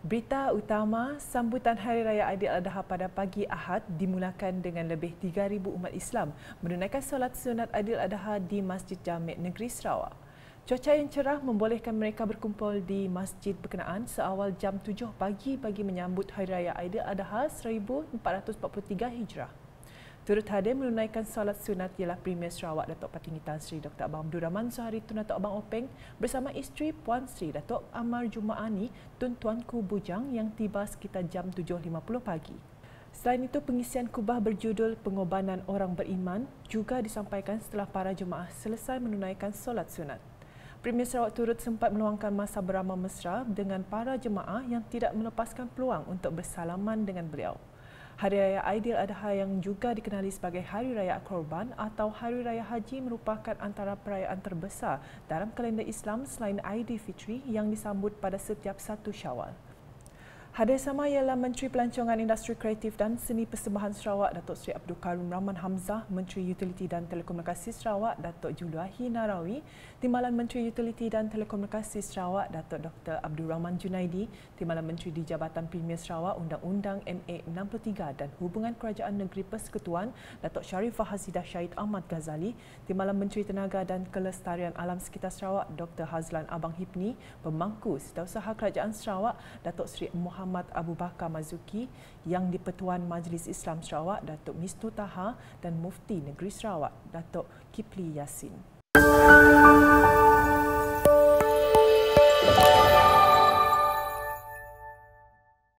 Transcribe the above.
Berita utama sambutan Hari Raya Adha pada pagi Ahad dimulakan dengan lebih 3000 umat Islam menunaikan solat sunat Adha di Masjid Jamek Negeri Sarawak. Cuaca yang cerah membolehkan mereka berkumpul di masjid berkenaan seawal jam 7 pagi bagi menyambut Hari Raya Adha 1443 Hijrah. Turut hadir menunaikan solat sunat ialah Premier Sarawak Datuk Patini Tan Sri Dr. Abang Abdul Rahman Sohari Tun Datuk Abang Openg bersama isteri Puan Sri Datuk Amar Jumaani Tun Tuanku Bujang yang tiba sekitar jam 7.50 pagi. Selain itu, pengisian kubah berjudul Pengobanan Orang Beriman juga disampaikan setelah para jemaah selesai menunaikan solat sunat. Premier Sarawak turut sempat meluangkan masa beramah mesra dengan para jemaah yang tidak melepaskan peluang untuk bersalaman dengan beliau. Hari Raya Aidiladha yang juga dikenali sebagai Hari Raya Korban atau Hari Raya Haji merupakan antara perayaan terbesar dalam kalender Islam selain Aidilfitri yang disambut pada setiap satu Syawal. Hadir sama ialah Menteri Pelancongan Industri Kreatif dan Seni Persembahan Sarawak Datuk Seri Abdul Karim Rahman Hamzah, Menteri Utiliti dan Telekomunikasi Sarawak Datuk Juluahi Rawi, Timbalan Menteri Utiliti dan Telekomunikasi Sarawak Datuk Dr Abdul Rahman Junaidi, Timbalan Menteri di Jabatan Premier Sarawak Undang-Undang MA 63 dan Hubungan Kerajaan Negeri Persekutuan Datuk Sharifah Hasidah Syahid Ahmad Ghazali, Timbalan Menteri Tenaga dan Kelestarian Alam Sekitar Sarawak Dr Hazlan Abang Hipni, Pemangku Setiausaha Kerajaan Sarawak Datuk Seri Muhammad Muhammad Abu Bakar Mazuki yang di-Pertuan Majlis Islam Sarawak Datuk Mistu Taha dan Mufti Negeri Sarawak Datuk Kipli Yassin.